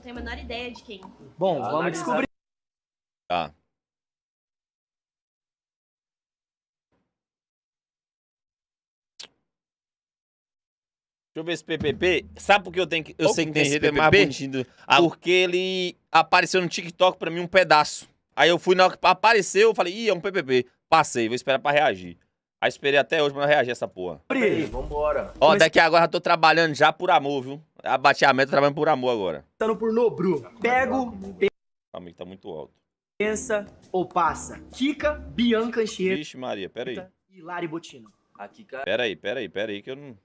Não tenho a menor ideia de quem. Bom, ah, vamos descobrir. Tá. Deixa eu ver esse PPP. Sabe por que eu tenho que. Eu sei que tem esse PPP? Mais é bonitinho. Porque ele apareceu no TikTok pra mim um pedaço. Aí eu fui na hora que apareceu, eu falei, ih, é um PPP. Passei, vou esperar pra reagir. Aí esperei até hoje pra não reagir essa porra. Aí, vambora. Ó, daqui agora eu tô trabalhando já por amor, viu? a meta trabalhando por amor agora. Tando por nobru. Pego, Amigo, tá muito alto. pensa ou passa. Kika, Bianca Anchieta Vixe, Maria, peraí. e Lari Botino. É- pera aí pera aí pera aí que eu não.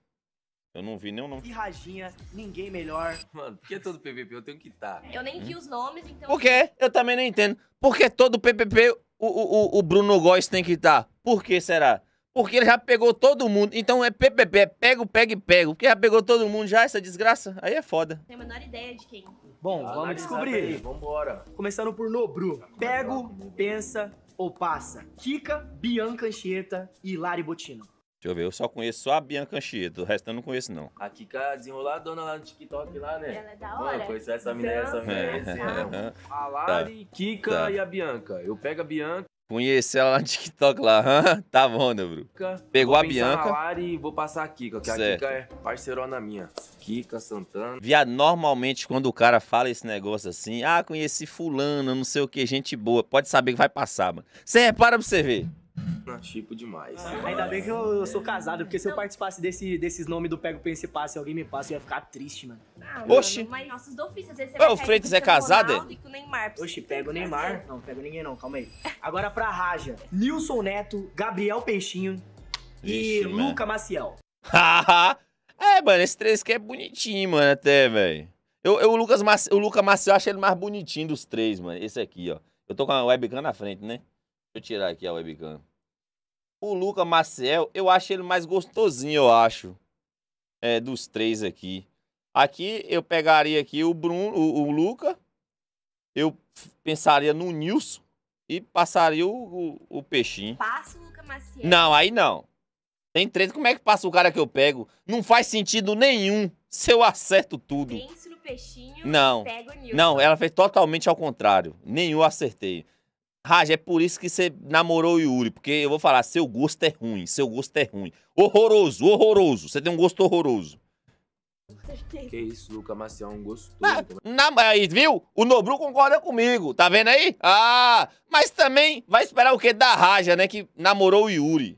Eu não vi nenhum nome. E Raginha, ninguém melhor. Mano, por que todo PVP? Eu tenho que estar. Eu nem vi os nomes, então. Por quê? Eu também não entendo. Por que todo pvp o, o, o- o Bruno Góes tem que estar? Por que será? Porque ele já pegou todo mundo. Então é PPP, é pego, pega e pego. Porque já pegou todo mundo já, essa desgraça. Aí é foda. Tem a menor ideia de quem. Bom, ah, vamos descobrir. vamos embora. Começando por Nobru. Pego, pensa ou passa. Kika, Bianca Anchieta e Lari Botino. Deixa eu ver, eu só conheço só a Bianca Anchieta, o resto eu não conheço, não. A Kika é desenroladona lá no TikTok, lá, né? Ela é da hora. Mano, conheço essa mina, essa mina. É. É. A Lari, tá. Kika tá. e a Bianca. Eu pego a Bianca. Conheci ela lá no TikTok lá. Hã? Tá bom, né, Bru? Pegou vou a Bianca. E vou passar a Kika, que certo. a Kika é parceirona minha. Kika, Santana. Viado, normalmente quando o cara fala esse negócio assim, ah, conheci fulano, não sei o que, gente boa, pode saber que vai passar, mano. Você repara pra você ver na tipo demais. Ainda bem que eu, eu sou casado, porque se eu participasse desse, desses nomes do Pego Principasse e alguém me passa, eu ia ficar triste, mano. Ah, Oxi. mas nossos ofícios, às vezes você Ô, o Freitas é casado? Ronaldo é? Neymar, Oxi, pego o Neymar. Não, pego ninguém não, calma aí. Agora pra Raja. Nilson Neto, Gabriel Peixinho Vixe, e mano. Luca Maciel. é, mano, esse três aqui é bonitinho, mano, até, velho. Eu, eu, o, Lucas Maciel, o Luca Maciel acho ele mais bonitinho dos três, mano. Esse aqui, ó. Eu tô com a webcam na frente, né? eu tirar aqui a webcam. O Luca Maciel, eu acho ele mais gostosinho, eu acho. É, dos três aqui. Aqui eu pegaria aqui o Bruno, o, o Luca. Eu pensaria no Nilson e passaria o, o, o peixinho. Passa o Luca Maciel. Não, aí não. Tem três. Como é que passa o cara que eu pego? Não faz sentido nenhum se eu acerto tudo. Pense no peixinho não. Não, ela fez totalmente ao contrário. Nenhum acertei. Raj, é por isso que você namorou o Yuri, porque eu vou falar, seu gosto é ruim, seu gosto é ruim. Horroroso, horroroso. Você tem um gosto horroroso. Que isso, Luca Maciel, é um gostoso. Na, né? na, aí, viu? O Nobru concorda comigo, tá vendo aí? Ah, mas também vai esperar o quê da Raja, né? Que namorou o Yuri.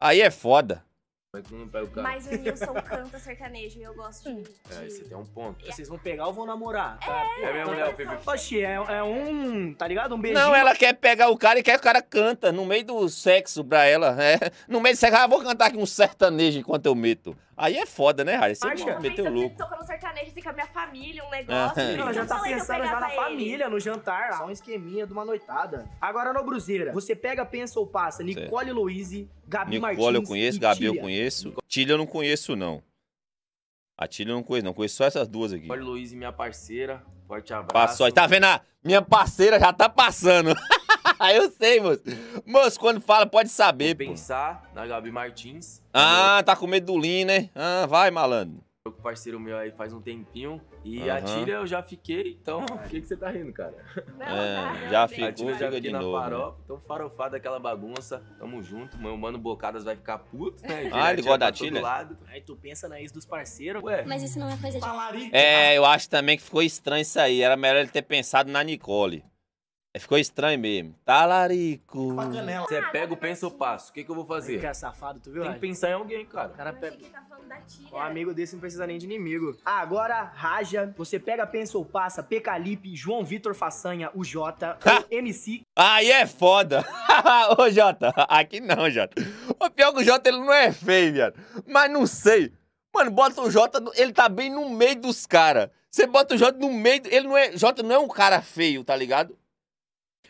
Aí é foda. Mas, não pega o cara. Mas o Nilson canta sertanejo e eu gosto de. Hum. É, você tem um ponto. É. Vocês vão pegar ou vão namorar? Tá? É, é minha mulher, Pipi. Oxi, é, é um. Tá ligado? Um beijinho. Não, ela quer pegar o cara e quer que o cara canta no meio do sexo pra ela. É. No meio do sexo, ah, vou cantar aqui um sertanejo enquanto eu meto. Aí é foda, né, Raia? Você Marcha, meteu o louco. tocando sertanejo assim com a minha família, um negócio. Ela já tá então, pensando já na ele. família, no jantar, só um esqueminha de uma noitada. Agora no Bruzeira, você pega, pensa ou passa, Nicole Luiz, Gabi Nicole Martins. Nicole eu conheço, Gabi eu conheço. Tilha eu não conheço, não. A Tilha eu não conheço, não. Conheço só essas duas aqui. Nicole Luiz, minha parceira. Forte tá abraço. Passou. Tá vendo? A minha parceira já tá passando. Ah, eu sei, moço. Moço, quando fala, pode saber, Vou pensar pô. na Gabi Martins. Ah, meu... tá com medo do Lean, né? Ah, vai, malandro. O parceiro meu aí faz um tempinho. E a tira eu já fiquei, então... Por ah, que, que você tá rindo, cara? É, não, é, já ficou, fica já de na novo. Né? Farofa, né? Então farofada aquela bagunça, tamo junto. Meu mano Bocadas vai ficar puto, né? Ah, ele gosta da tira? Aí tu pensa na ex dos parceiros, ué. Mas isso não é coisa de... É, eu acho também que ficou estranho isso aí. Era melhor ele ter pensado na Nicole. É, ficou estranho mesmo. Talarico. Você pega o pensa ou passo. O que, que eu vou fazer? Que é safado, tu viu? Tem que pensar em alguém, cara. O cara pega... tá falando da Um amigo desse não precisa nem de inimigo. Ah, agora, Raja, você pega pensa ou passa, Pecalipe, João Vitor Façanha, o Jota, o MC. Aí é foda. Ô, Jota, aqui não, Jota. O pior é que o Jota, ele não é feio, viado. Mas não sei. Mano, bota o Jota, ele tá bem no meio dos caras. Você bota o Jota no meio, ele não é, Jota não é um cara feio, tá ligado?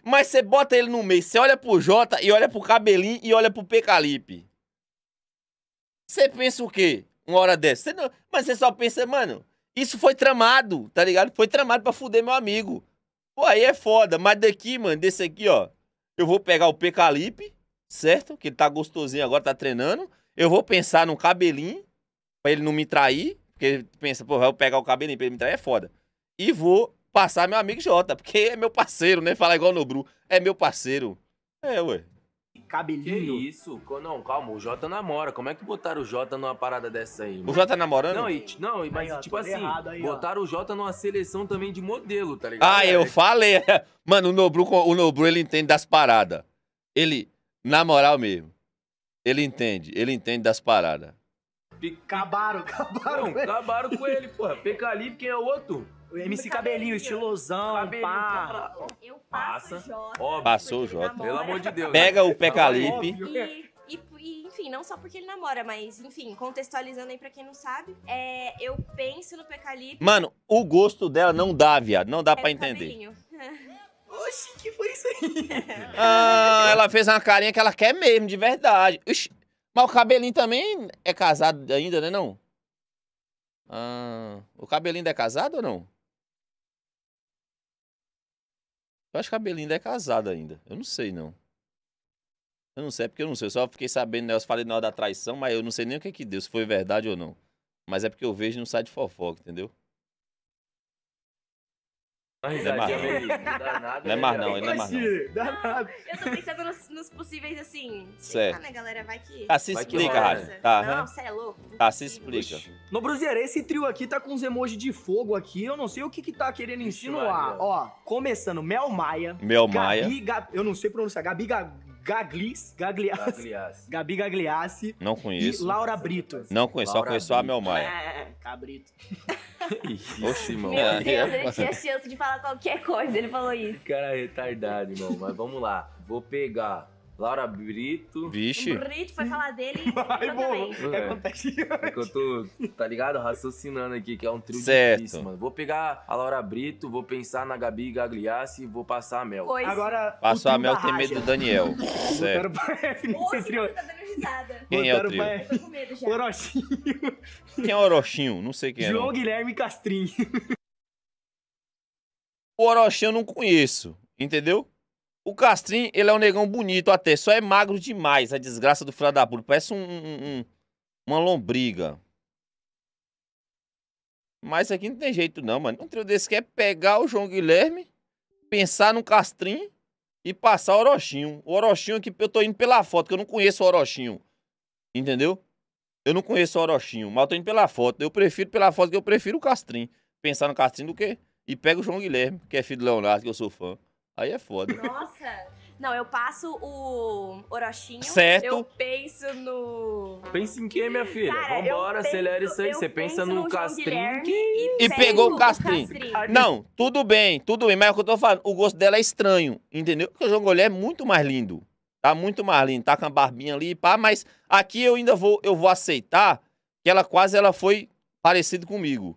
Mas você bota ele no meio, você olha pro Jota e olha pro Cabelinho e olha pro Pecalipe. Você pensa o quê? Uma hora dessa. não... Mas você só pensa, mano, isso foi tramado, tá ligado? Foi tramado pra fuder meu amigo. Pô, aí é foda. Mas daqui, mano, desse aqui, ó. Eu vou pegar o Pecalipe, certo? Que ele tá gostosinho agora, tá treinando. Eu vou pensar no Cabelinho, pra ele não me trair. Porque ele pensa, pô, vai pegar o Cabelinho pra ele me trair, é foda. E vou passar meu amigo Jota, porque é meu parceiro, né? Falar igual no Bru. É meu parceiro. É, ué. Cabelinho. Que isso? Não, calma, o Jota namora. Como é que botaram o Jota numa parada dessa aí? Mano? O Jota namorando? Não, e, não mas aí, ó, tipo tá assim, aí, botaram o Jota numa seleção também de modelo, tá ligado? Ah, eu falei. Mano, o Nobru, o Nobru, ele entende das paradas. Ele, na moral mesmo, ele entende, ele entende das paradas. Acabaram, acabaram. acabaram com ele, porra. Peca ali, quem é o outro? O MC Cabelinho, estilosão, Cabelinho, pá. Eu passo Passa. Jota. Passou o Jota. Pelo amor de Deus. Pega né? o Pecalipe. Tá e, e, enfim, não só porque ele namora, mas, enfim, contextualizando aí pra quem não sabe, é, eu penso no Pecalipe. Mano, o gosto dela não dá, viado. Não dá é pra entender. Cabelinho. Oxi, que foi isso aí? Ah, ela fez uma carinha que ela quer mesmo, de verdade. Ixi, mas o cabelinho também é casado ainda, né não? Ah, o cabelinho ainda é casado ou não? Eu acho que a Belinda é casada ainda. Eu não sei, não. Eu não sei, é porque eu não sei. Eu só fiquei sabendo, né? eu falei na hora da traição, mas eu não sei nem o que que deu, se foi verdade ou não. Mas é porque eu vejo e não sai de fofoca, entendeu? É não é mais não, é né? não é mais não. Eu tô pensando nos, nos possíveis assim. Certo. Ah, né, galera? Vai que. Ah, se explica, Rádio. Tá. Não, você é louco. Tá, se explica. No Bruzeiro, esse trio aqui tá com uns emojis de fogo aqui. Eu não sei o que que tá querendo insinuar. Ó, começando, Mel Maia. Mel Maia. Gabi, Gabi, eu não sei pronunciar. Gabi Gabi. Gaglis, Gagliassi, Gagliassi. Gabi Gagliassi. Não conheço. E Laura Brito. Não conheço, Laura só conheço Brito. a Mel Maia. É, cabrito. Oxi, irmão. Meu é. Deus, ele tinha chance de falar qualquer coisa, ele falou isso. Cara é retardado, irmão, mas vamos lá. Vou pegar Laura Brito. Vixe. O Brito foi falar dele e Vai, bom, também. é. é eu tô, tá ligado? Raciocinando aqui, que é um trio certo. difícil, mano. Vou pegar a Laura Brito, vou pensar na Gabi Gagliassi e vou passar a Mel. Pois. Agora, Passou a Mel tem medo do Daniel. certo. Botaram trio. Tá dando risada. Quem é o trio? Orochinho. Quem é Orochinho? Não sei quem é. João Guilherme Castrinho. O Orochinho eu não conheço, entendeu? O Castrin, ele é um negão bonito até, só é magro demais, a desgraça do filho da puta. Parece um, um, um, uma lombriga. Mas isso aqui não tem jeito não, mano. Um trio desse quer pegar o João Guilherme, pensar no Castrin e passar o Orochinho. O Orochinho aqui, eu tô indo pela foto, que eu não conheço o Orochinho. Entendeu? Eu não conheço o Orochinho, mas eu tô indo pela foto. Eu prefiro pela foto que eu prefiro o Castrin. Pensar no Castrin do que... E pega o João Guilherme, que é filho do Leonardo, que eu sou fã. Aí é foda. Nossa! Não, eu passo o Orochinho. Certo. Eu penso no. Pensa em quê, minha filha? Cara, Vambora, acelera isso aí. Você pensa no, no Castrinho. E, e pegou o Castrin? Castrinho. Não, tudo bem, tudo bem. Mas é o que eu tô falando, o gosto dela é estranho, entendeu? Porque o João Golé é muito mais lindo. Tá muito mais lindo. Tá com a barbinha ali e pá. Mas aqui eu ainda vou, eu vou aceitar que ela quase ela foi parecida comigo.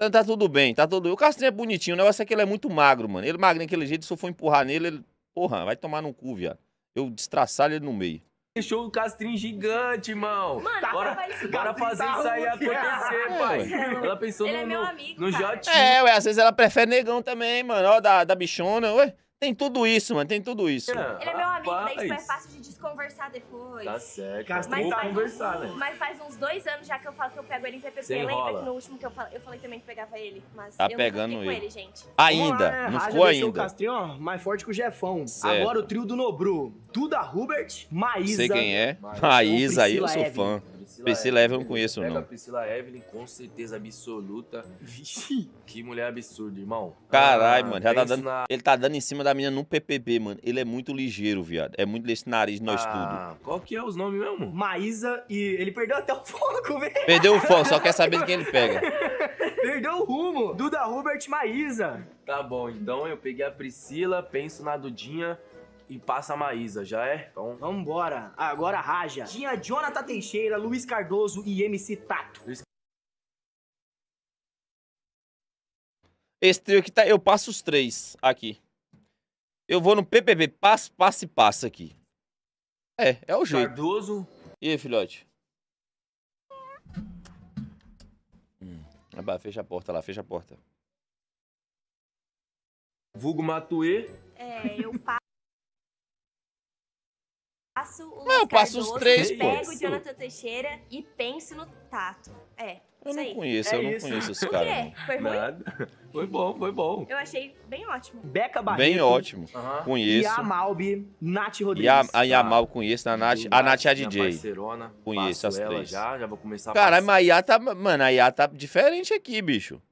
Então tá tudo bem, tá tudo. O Castrinho é bonitinho, o negócio é que ele é muito magro, mano. Ele é magro daquele jeito, se eu for empurrar nele, ele. Porra, vai tomar no cu, viado. Eu destraçar ele no meio. Deixou o Castrinho gigante, irmão. Mano, tá, bora, bora fazer tá isso aí acontecer, pai. É, ela pensou ele é no, é meu amigo, no, no Jotinho. É, ué, às vezes ela prefere negão também, mano. Ó, da, da bichona, ué. Tem tudo isso, mano, tem tudo isso. É, ele é meu amigo, é rapaz. daí é fácil de desconversar depois. Tá certo. Mas faz, conversar, né? mas faz uns dois anos já que eu falo que eu pego ele em PPP. Você Lembra que no último que eu falei, eu falei também que pegava ele, mas tá eu pegando ele. com ele, gente. Ainda, né? não ficou ainda. O Castrinho, ó, mais forte que o Jefão. Certo. Agora o trio do Nobru. Duda Hubert, Maísa. Sei quem é. Maísa, aí eu sou fã. Priscila, Priscila Evelyn, eu não conheço, não. Priscila Evelyn, com certeza absoluta. Vixe. Que mulher absurda, irmão. Caralho, ah, mano. Já tá dando, na... Ele tá dando em cima da menina no PPB, mano. Ele é muito ligeiro, viado. É muito desse nariz, nós ah, tudo. Qual que é os nomes mesmo? Maísa e. Ele perdeu até o foco, velho. Perdeu o foco, só quer saber de quem ele pega. perdeu o rumo. Duda Hubert Maísa. Tá bom, então eu peguei a Priscila, penso na Dudinha e passa a Maísa, já é? Então. Vambora. Agora raja. Tinha Jonathan Teixeira, Luiz Cardoso e MC Tato. Luiz... Esse trio aqui tá. Eu passo os três aqui. Eu vou no PPB. Passo, passe, passa aqui. É, é o jeito. Cardoso. E aí, filhote? Hum. Ah, fecha a porta lá, fecha a porta. Vulgo Matue. É, eu passo passo o Lucas eu passo os três, pô. pego o Jonathan Teixeira e penso no Tato. É. Eu não conheço, é eu isso. não é conheço esse cara. O quê? Foi ruim? Nada. Foi bom, foi bom. Eu achei bem ótimo. Beca Barreto. Bem ótimo. Conheço. Yamalbi, Nath Rodrigues. a Yamal conheço, a Nath, a Nath é a DJ. Conheço as três. Já, já vou começar Cara, a mas a Yá tá, mano, a Yá tá diferente aqui, bicho.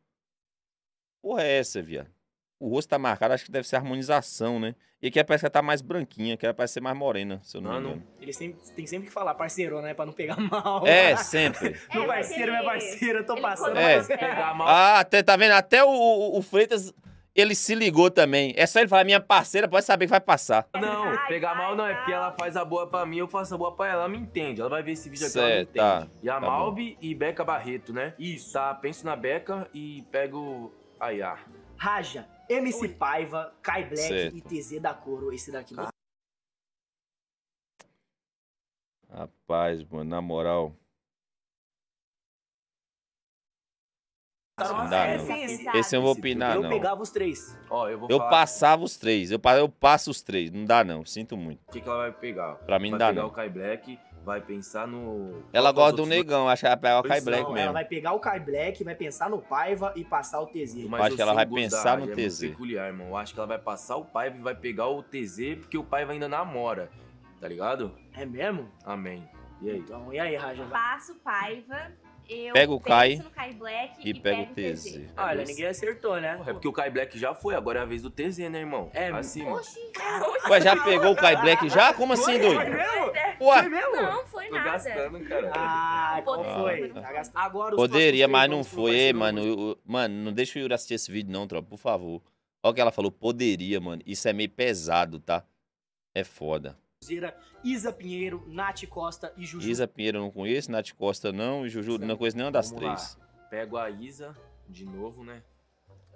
Porra é essa, viado? o rosto tá marcado, acho que deve ser harmonização, né? E aqui parece que tá mais branquinha, que ela parece ser mais morena, se eu não, não me engano. Não. Ele sempre, tem sempre que falar parceiro, né? Pra não pegar mal. É, cara. sempre. É, meu parceiro, ele... meu parceiro, eu tô ele passando é. pra pegar mal. Ah, até, tá vendo? Até o, o, o, Freitas, ele se ligou também. É só ele falar, minha parceira pode saber que vai passar. Não, ai, pegar ai, mal não, é porque ela faz a boa pra mim, eu faço a boa pra ela, ela me entende. Ela vai ver esse vídeo aqui, certo, ela me tá. entende. Tá, e a tá Malbi e Beca Barreto, né? Isso. Tá, penso na Beca e pego a Iá. Raja. MC Paiva, Kai Black certo. e TZ da Coro, esse daqui. Ah. Rapaz, mano, na moral. Tá, não dá, é, não. Esse, esse eu vou opinar, eu não. Eu pegava os três. Ó, eu, eu passava os três. Eu, eu passo os três. Não dá, não. Sinto muito. O que, que ela vai pegar? Pra mim, não dá, pegar não. o Kai Black vai pensar no. Ela gosta do negão, acho que ela vai pegar o Kai Black mesmo. Ela vai pegar o Kai Black, vai pensar no Paiva e passar o TZ. Mas acho que ela vai pensar no TZ. É peculiar, irmão. Eu acho que ela vai passar o Paiva e vai pegar o TZ, porque o Paiva ainda namora. Tá ligado? É mesmo? Amém. E aí? Então, e aí, Raja? Passa o Paiva eu pega o Kai, Kai Black e, e pega o TZ. Olha, ninguém acertou, né? Porra, é porque o Kai Black já foi, agora é a vez do TZ, né, irmão? É, assim. Oxi. Ué, já pegou o Kai Black já? Como assim, doido? Foi mesmo? Ué. Foi mesmo? Não, foi nada. Tô gastando, cara. Ah, ah qual foi? tá. Agora Poderia, mas não foi. Tá mano, eu, mano, não deixa o Yuri assistir esse vídeo não, tropa, por favor. Olha o que ela falou, poderia, mano. Isso é meio pesado, tá? É foda. Cruzeira, Isa Pinheiro, Nath Costa e Juju. Isa Pinheiro eu não conheço, Nath Costa não, e Juju não conheço nenhuma das Vamos três. Lá. Pego a Isa de novo, né?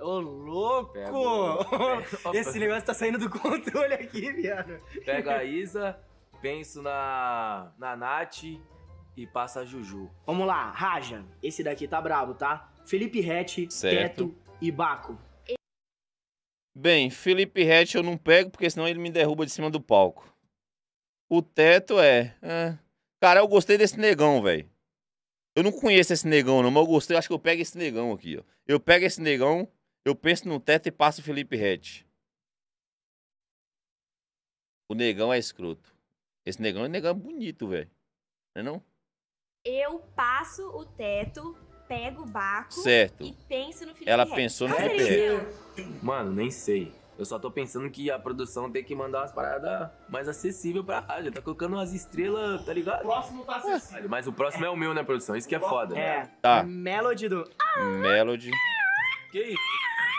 Ô, louco! Pego... É. Esse negócio tá saindo do controle aqui, viado. Pega a Isa, penso na, na Nath e passa a Juju. Vamos lá, Raja. Esse daqui tá brabo, tá? Felipe Rett, Teto e Baco. Bem, Felipe Rett eu não pego, porque senão ele me derruba de cima do palco. O teto é. é. Cara, eu gostei desse negão, velho. Eu não conheço esse negão, não, mas eu gostei. Eu acho que eu pego esse negão aqui, ó. Eu pego esse negão, eu penso no teto e passo o Felipe Rete. O negão é escroto. Esse negão é negão bonito, velho. Não é não? Eu passo o teto, pego o baco certo. e penso no Felipe Ela pensou no Felipe Red. Mano, nem sei. Eu só tô pensando que a produção tem que mandar umas paradas mais acessível pra rádio. Tá colocando umas estrelas, tá ligado? O próximo tá acessível. Mas o próximo é, é o meu, né, produção? Isso que é foda. É. Né? Tá. Melody do. Melody. Que isso?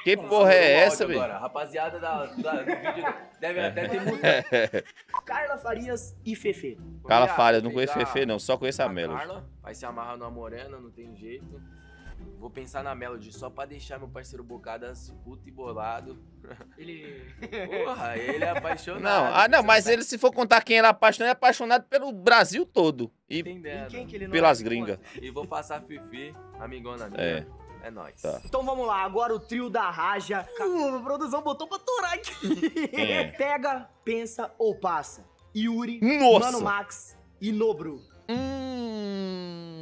Que Nossa, porra é essa, velho? Rapaziada da, da, do vídeo deve é. até ter mudado. Carla Farias e Fefe. Carla Farias, não conheço a, Fefe não, só conheço a, a Melo. Carla vai se amarrar numa morena, não tem jeito. Vou pensar na Melody só pra deixar meu parceiro Bocadas puto e bolado. Ele. Porra, ele é apaixonado. Não, ah, não mas ele, se for contar quem ele é apaixonado, é apaixonado pelo Brasil todo. E, e quem que ele não pelas é? gringas. E vou passar a Fifi, amigona minha. É. É nóis. Tá. Então vamos lá, agora o trio da Raja. Uh, a produção botou pra torar aqui. É. Pega, pensa ou passa. Yuri, Nossa. Mano Max e Nobru. Hum.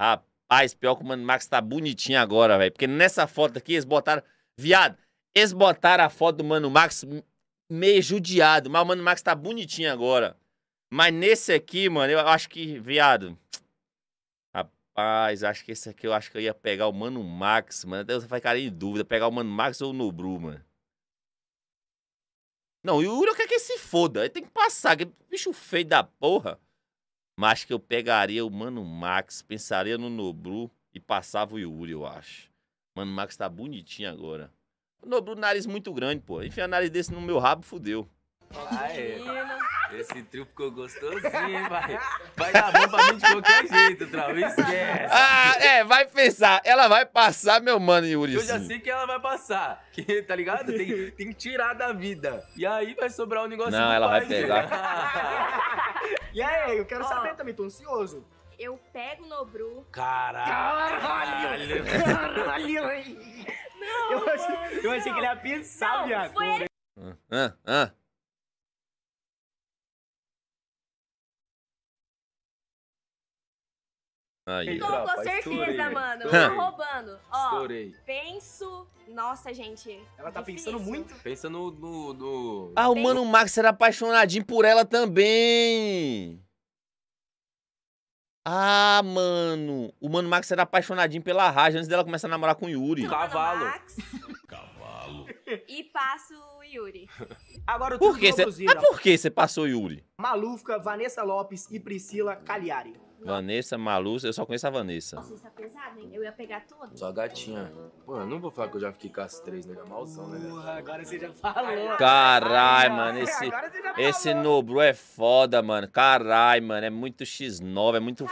Rapaz, pior que o Mano Max tá bonitinho agora, velho. Porque nessa foto aqui eles botaram. Viado, eles botaram a foto do Mano Max meio judiado. Mas o Mano Max tá bonitinho agora. Mas nesse aqui, mano, eu acho que, viado. Rapaz, acho que esse aqui eu acho que eu ia pegar o Mano Max, mano. Deus vai ficar em dúvida. Pegar o Mano Max ou o Nobru, mano. Não, e o Uriel quer que se foda. Ele tem que passar. Que bicho feio da porra. Mas acho que eu pegaria o Mano Max, pensaria no Nobru e passava o Yuri, eu acho. Mano Max tá bonitinho agora. O Nobru, nariz muito grande, pô. Enfim, a nariz desse no meu rabo, fudeu. Ai, esse trio ficou gostosinho, vai. Vai dar bom pra mim de qualquer jeito, Trau. Esquece. Ah, é, vai pensar. Ela vai passar, meu mano, Yuri. Eu já sei que ela vai passar. Que, tá ligado? Tem, tem que tirar da vida. E aí vai sobrar um negócio Não, ela vai né? pegar. E aí, eu quero Ó. saber também, tô ansioso. Eu pego Nobru Bru. Caralho! Caralho! Não, eu, achei, eu achei que ele ia pensar, Não, viado. foi ah, ah. ah. Aí. Tô, então, com certeza, estourei. mano. Tá roubando. Ó, estourei. penso. Nossa, gente. Ela tá difícil. pensando muito. Pensa no. no, no... Ah, o mano Max era apaixonadinho por ela também. Ah, mano. O mano Max era apaixonadinho pela Raja antes dela começar a namorar com o Yuri. Então, Cavalo. Cavalo. E passo Yuri. Agora o por que cê, Mas por que você passou Yuri? Malufka, Vanessa Lopes e Priscila Cagliari. Vanessa, Maluf, eu só conheço a Vanessa. Nossa, isso tá pesado, hein? Eu ia pegar tudo. Só a gatinha. Pô, eu não vou falar que eu já fiquei com as três, né? É Malzão, né? Porra, agora você já falou. Caralho, mano, esse, esse Nobru é foda, mano. Caralho, mano, é muito X9, é muito,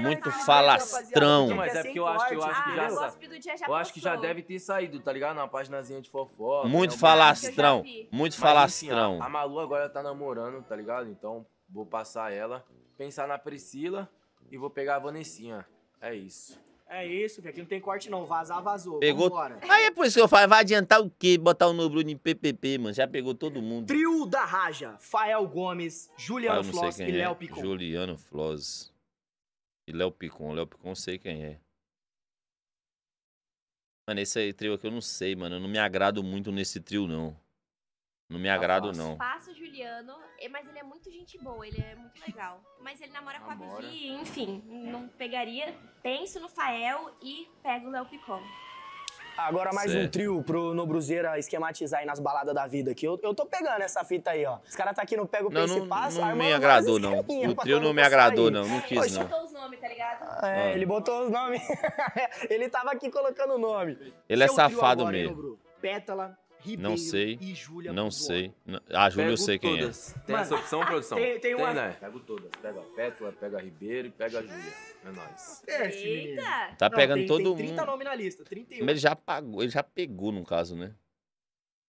muito falastrão. Mas é porque eu acho, ah, eu acho que já... Eu acho que já deve ter saído, tá ligado? Na paginazinha de fofoca. Muito né? assim. falastrão falastrão. Muito Mas, falastrão. Enfim, a, a Malu agora tá namorando, tá ligado? Então vou passar ela, pensar na Priscila e vou pegar a Vanessinha. É isso. É isso, aqui não tem corte não. Vazar, vazou. Pegou. Vambora. Aí é por isso que eu falo, vai adiantar o quê? Botar o no Bruno em PPP, mano. Já pegou todo mundo. Trio da Raja, Fael Gomes, Juliano ah, Floss e é. Léo Picon. Juliano Floss e Léo Picon. Léo Picon eu sei quem é. Mano, esse aí, é trio aqui eu não sei, mano. Eu não me agrado muito nesse trio, não. Não me agrado, não. Faço Juliano, mas ele é muito gente boa, ele é muito legal. Mas ele namora, com a Vivi, enfim, não pegaria. Penso no Fael e pego o Léo Picon. Agora mais certo. um trio pro Nobruzeira esquematizar aí nas baladas da vida aqui. Eu, eu tô pegando essa fita aí, ó. Os caras tá aqui no Pego, Pense não, não, Passa. Não, não me agradou, não. O trio não me agradou, não. Não quis, não. Ele botou os nomes, tá ligado? É, ah. ele botou os nomes. ele tava aqui colocando o nome. Ele é Seu é safado agora, mesmo. Pétala, Ribeiro não sei, e Júlia Não sei. Ah, Júlia eu sei quem é. Tem Mas... essa opção, produção? Tem, tem uma. né? Pego todas. Pega a Pétula, pega a Ribeiro e pega a Júlia. É nóis. É, Eita! Tá pegando não, tem, todo tem 30 mundo. 30 nomes na lista, 31. Mas ele já pagou, ele já pegou, no caso, né?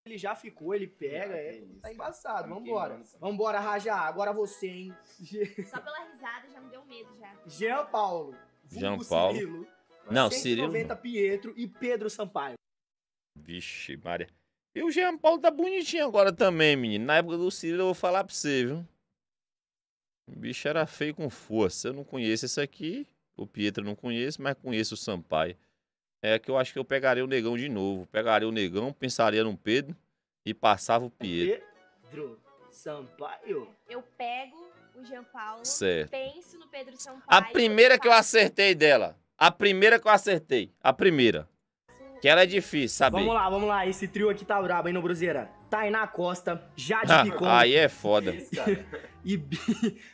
Ele já ficou, ele pega, ah, é, é tá embaçado. Vambora. É, Vambora, Raja. Agora você, hein? Só pela risada já me deu medo já. Jean Paulo. Jean Paulo. Cirilo, não, Cirilo. Pietro e Pedro Sampaio. Vixe, Maria. E o Jean Paulo tá bonitinho agora também, menino. Na época do Cirilo, eu vou falar pra você, viu? O bicho era feio com força. Eu não conheço esse aqui. O Pietro não conheço, mas conheço o Sampaio. É que eu acho que eu pegaria o Negão de novo. Pegaria o Negão, pensaria no Pedro e passava o Pietro. Pedro Sampaio. Eu pego o Jean Paulo, certo. penso no Pedro Sampaio. A primeira que eu acertei dela. A primeira que eu acertei. A primeira. Que ela é difícil, sabe? Vamos lá, vamos lá. Esse trio aqui tá brabo, hein, no Bruzeira? Tainá Costa, Jade ah, Picon. Aí é foda. e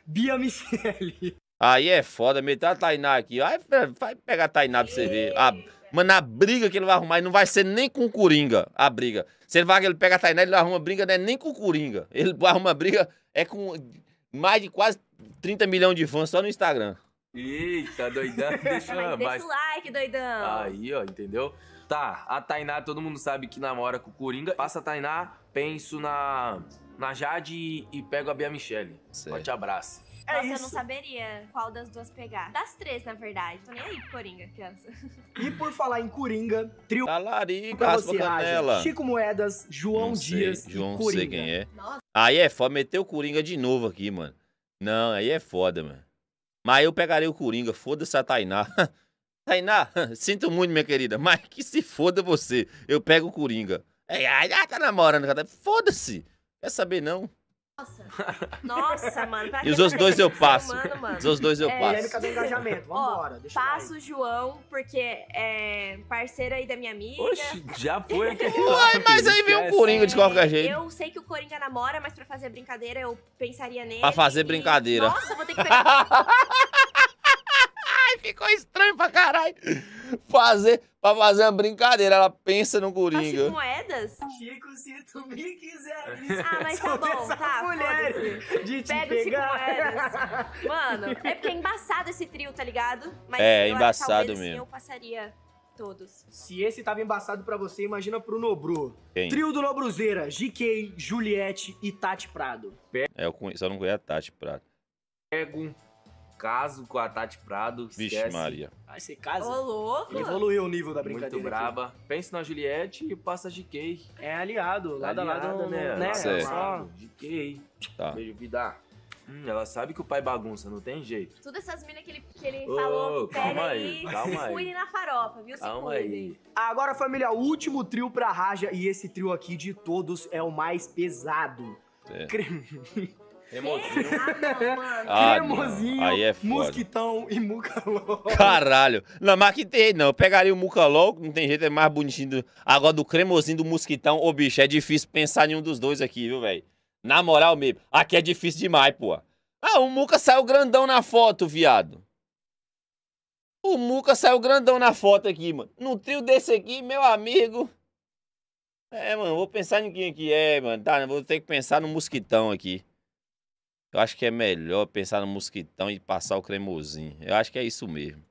Bia Michele. Aí é foda, Meteu a Tainá aqui. Vai, vai pegar a Tainá pra você ver. A, mano, a briga que ele vai arrumar, ele não vai ser nem com o Coringa, a briga. Se ele vai ele pega a Tainá, ele arruma briga, não é nem com o Coringa. Ele arruma briga, é com mais de quase 30 milhões de fãs só no Instagram. Eita, doidão, deixa, Mas deixa o like, doidão. Aí, ó, entendeu? Tá, a Tainá, todo mundo sabe que namora com o Coringa. Passa a Tainá, penso na, na Jade e, e pego a Bia Michelle. Sei. Forte abraço. É Nossa, isso. eu não saberia qual das duas pegar. Das três, na verdade. Tô nem aí, Coringa, criança. E por falar em Coringa, trio. Talarica, tá você, Chico Moedas, João não sei, Dias. João, e Coringa. sei quem é. Nossa. Aí é foda, meteu o Coringa de novo aqui, mano. Não, aí é foda, mano. Mas eu pegarei o Coringa, foda-se a Tainá. Tainá, sinto muito, minha querida, mas que se foda você. Eu pego o Coringa. É ai, ah, ai, tá namorando, cara. Foda-se. Quer saber, não? Nossa. Nossa, mano. E os outros dois eu passo. Os outros dois eu é, passo. Cadê o engajamento? Vambora. Ó, passo o João, porque é parceiro aí da minha amiga. Oxe, já foi aquele mas aí vem um Coringa é, de qualquer jeito. Eu sei que o Coringa namora, mas pra fazer brincadeira eu pensaria nele. Pra fazer e... brincadeira. Nossa, vou ter que pegar... ficou estranho pra caralho. Fazer, pra fazer uma brincadeira, ela pensa no Coringa. moedas? Chico, se tu me quiser. ah, mas tá bom, tá. Mulher de te Pega pegar. moedas. Mano, é porque é embaçado esse trio, tá ligado? Mas é, eu embaçado talvez, mesmo. Assim, eu passaria todos. Se esse tava embaçado para você, imagina pro Nobru. Quem? Trio do Nobruzeira, GK, Juliette e Tati Prado. É, eu, conheço, eu não conheço a Tati Prado. Pego caso com a Tati Prado. Vixe, esquece. Maria. Ai, ah, você casa? Ô, louco! Evoluiu o nível da brincadeira. Muito braba. Aqui. Pense na Juliette e passa de GK. É aliado, lado a lado, né? né? É, só. GK. Tá. Beijo, vida. Hum, ela sabe que o pai bagunça, não tem jeito. Todas essas minas que ele, que ele falou, calma aí, calma aí. cuidem na farofa, viu? Se calma aí. Agora, família, o último trio pra Raja, e esse trio aqui de todos é o mais pesado. É. Cremosinho. ah, ah Cremosinho, aí é foda. mosquitão e mucalol. Caralho. Não, mas que tem, não. Eu pegaria o mucalol, não tem jeito, é mais bonitinho. Do... Agora, do cremosinho do mosquitão, ô bicho, é difícil pensar em um dos dois aqui, viu, velho? Na moral mesmo. Aqui é difícil demais, pô. Ah, o Muca saiu grandão na foto, viado. O Muca saiu grandão na foto aqui, mano. no trio desse aqui, meu amigo. É, mano, vou pensar em quem aqui é, mano. Tá, vou ter que pensar no mosquitão aqui eu acho que é melhor pensar no mosquitão e passar o cremosinho. Eu acho que é isso mesmo.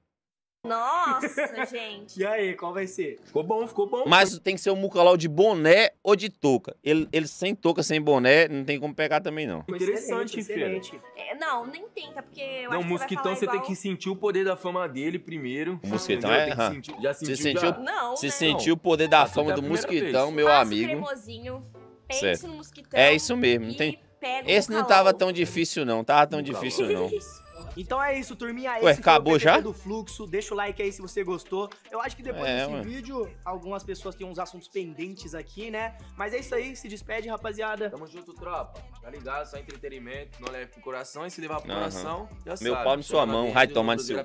Nossa, gente. e aí, qual vai ser? Ficou bom, ficou bom. Mas tem que ser um mucolau de boné ou de touca. Ele, ele sem touca, sem boné, não tem como pegar também, não. Interessante, diferente. É, não, nem tenta, porque eu não, acho que. Não, mosquitão você igual... tem que sentir o poder da fama dele primeiro. O mosquitão é. sentir, já sentiu. Você sentiu, não, se né? sentiu o poder da fama do mosquitão, vez. meu Mas amigo. cremosinho. Pense certo. no mosquitão. É isso mesmo. Não tem pego. Esse não tava tão difícil, não. Tava tão difícil, não. Então é isso, turminha. Ué, acabou é já? do fluxo. Deixa o like aí se você gostou. Eu acho que depois é, desse mano. vídeo, algumas pessoas têm uns assuntos pendentes aqui, né? Mas é isso aí, se despede, rapaziada. Tamo junto, tropa. Tá ligado? Só entretenimento, não leve pro coração e se levar pro uhum. coração. Já Meu sabe, palmo em sua mão. Vai tomar no seu.